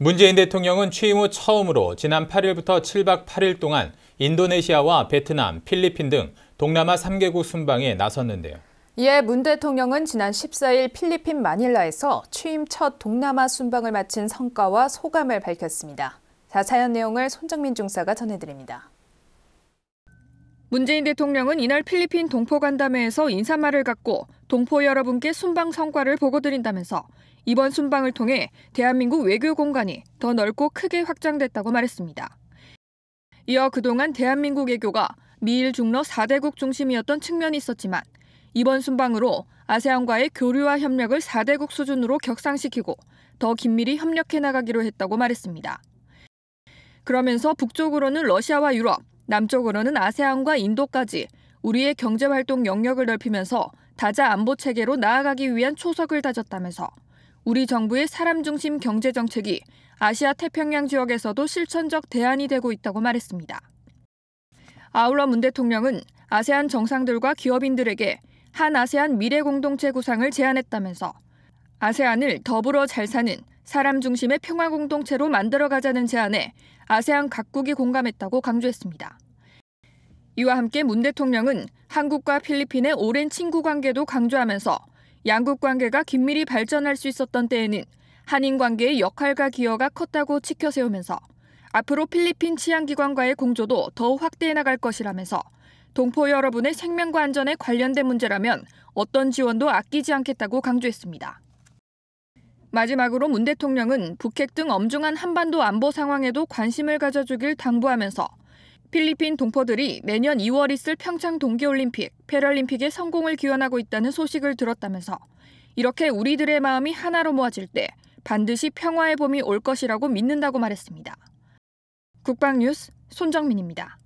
문재인 대통령은 취임 후 처음으로 지난 8일부터 7박 8일 동안 인도네시아와 베트남, 필리핀 등 동남아 3개국 순방에 나섰는데요. 이에 예, 문 대통령은 지난 14일 필리핀 마닐라에서 취임 첫 동남아 순방을 마친 성과와 소감을 밝혔습니다. 자세한 내용을 손정민 중사가 전해드립니다. 문재인 대통령은 이날 필리핀 동포간담회에서 인사말을 갖고 동포 여러분께 순방 성과를 보고드린다면서 이번 순방을 통해 대한민국 외교 공간이 더 넓고 크게 확장됐다고 말했습니다. 이어 그동안 대한민국 외교가 미일 중러 4대국 중심이었던 측면이 있었지만 이번 순방으로 아세안과의 교류와 협력을 4대국 수준으로 격상시키고 더 긴밀히 협력해 나가기로 했다고 말했습니다. 그러면서 북쪽으로는 러시아와 유럽, 남쪽으로는 아세안과 인도까지 우리의 경제활동 영역을 넓히면서 다자 안보 체계로 나아가기 위한 초석을 다졌다면서 우리 정부의 사람 중심 경제 정책이 아시아 태평양 지역에서도 실천적 대안이 되고 있다고 말했습니다. 아울러 문 대통령은 아세안 정상들과 기업인들에게 한 아세안 미래 공동체 구상을 제안했다면서 아세안을 더불어 잘 사는 사람 중심의 평화 공동체로 만들어 가자는 제안에 아세안 각국이 공감했다고 강조했습니다. 이와 함께 문 대통령은 한국과 필리핀의 오랜 친구 관계도 강조하면서 양국 관계가 긴밀히 발전할 수 있었던 때에는 한인 관계의 역할과 기여가 컸다고 치켜세우면서 앞으로 필리핀 치안기관과의 공조도 더욱 확대해 나갈 것이라면서 동포 여러분의 생명과 안전에 관련된 문제라면 어떤 지원도 아끼지 않겠다고 강조했습니다. 마지막으로 문 대통령은 북핵 등 엄중한 한반도 안보 상황에도 관심을 가져주길 당부하면서 필리핀 동포들이 매년 2월 있을 평창 동계올림픽, 패럴림픽의 성공을 기원하고 있다는 소식을 들었다면서 이렇게 우리들의 마음이 하나로 모아질 때 반드시 평화의 봄이 올 것이라고 믿는다고 말했습니다. 국방뉴스 손정민입니다.